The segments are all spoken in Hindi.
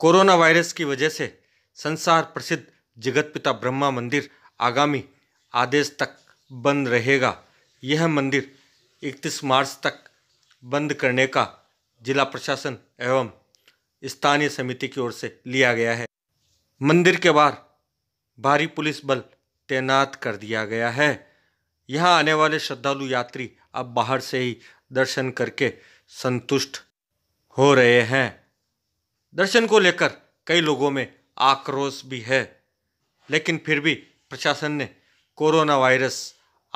कोरोना वायरस की वजह से संसार प्रसिद्ध जगतपिता ब्रह्मा मंदिर आगामी आदेश तक बंद रहेगा यह मंदिर 31 मार्च तक बंद करने का जिला प्रशासन एवं स्थानीय समिति की ओर से लिया गया है मंदिर के बाहर भारी पुलिस बल तैनात कर दिया गया है यहाँ आने वाले श्रद्धालु यात्री अब बाहर से ही दर्शन करके संतुष्ट हो रहे हैं दर्शन को लेकर कई लोगों में आक्रोश भी है लेकिन फिर भी प्रशासन ने कोरोना वायरस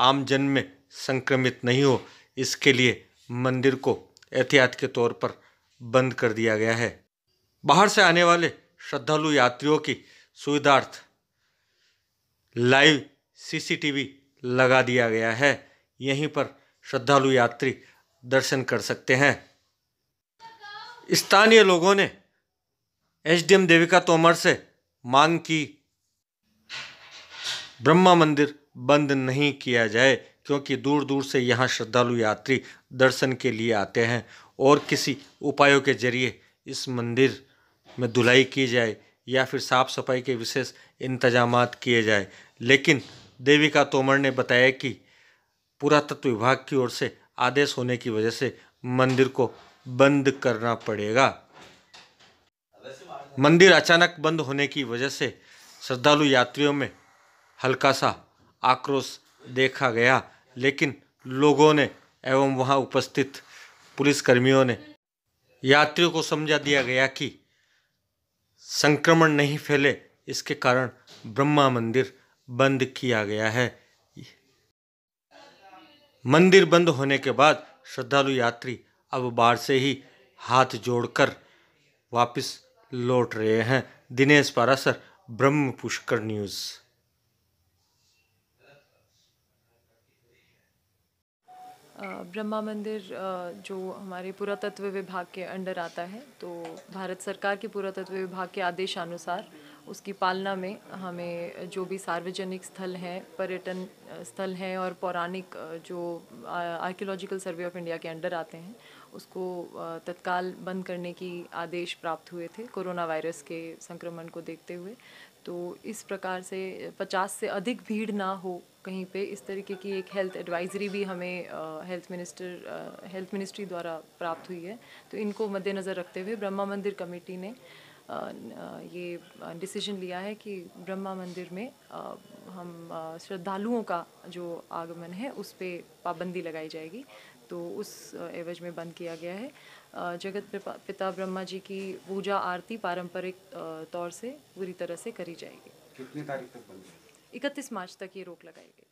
आम जन में संक्रमित नहीं हो इसके लिए मंदिर को एहतियात के तौर पर बंद कर दिया गया है बाहर से आने वाले श्रद्धालु यात्रियों की सुविधार्थ लाइव सीसीटीवी लगा दिया गया है यहीं पर श्रद्धालु यात्री दर्शन कर सकते हैं स्थानीय लोगों ने एसडीएम देविका तोमर से मांग की ब्रह्मा मंदिर बंद नहीं किया जाए क्योंकि दूर दूर से यहाँ श्रद्धालु यात्री दर्शन के लिए आते हैं और किसी उपायों के जरिए इस मंदिर में धुलाई की जाए या फिर साफ़ सफाई के विशेष इंतजाम किए जाए लेकिन देविका तोमर ने बताया कि पुरातत्व विभाग की ओर से आदेश होने की वजह से मंदिर को बंद करना पड़ेगा मंदिर अचानक बंद होने की वजह से श्रद्धालु यात्रियों में हल्का सा आक्रोश देखा गया लेकिन लोगों ने एवं वहां उपस्थित पुलिसकर्मियों ने यात्रियों को समझा दिया गया कि संक्रमण नहीं फैले इसके कारण ब्रह्मा मंदिर बंद किया गया है मंदिर बंद होने के बाद श्रद्धालु यात्री अब बाहर से ही हाथ जोड़कर वापस लौट रहे हैं दिनेश पारासर ब्रह्म पुष्कर न्यूज़ ब्रह्मा मंदिर जो हमारे पुरातत्व विभाग के अंडर आता है तो भारत सरकार के पुरातत्व विभाग के आदेशानुसार उसकी पालना में हमें जो भी सार्वजनिक स्थल हैं पर्यटन स्थल हैं और पौराणिक जो आर्कियोलॉजिकल सर्वे ऑफ इंडिया के अंडर आते हैं उसको तत्काल बंद करने की आदेश प्राप्त हुए थे कोरोना वायरस के संक्रमण को देखते हुए तो इस प्रकार से 50 से अधिक भीड़ ना हो कहीं पे इस तरीके की एक हेल्थ एडवाइजरी भी हमें हेल्थ मिनिस्टर हेल्थ मिनिस्ट्री द्वारा प्राप्त हुई है तो इनको मद्देनज़र रखते हुए ब्रह्मा मंदिर कमेटी ने ये डिसीजन लिया है कि ब्रह्मा मंदिर में हम श्रद्धालुओं का जो आगमन है उस पर पाबंदी लगाई जाएगी तो उस एवज में बंद किया गया है जगत पिता ब्रह्मा जी की पूजा आरती पारंपरिक तौर से पूरी तरह से करी जाएगी कितने तारीख तक बंद इकतीस मार्च तक ये रोक लगाई गई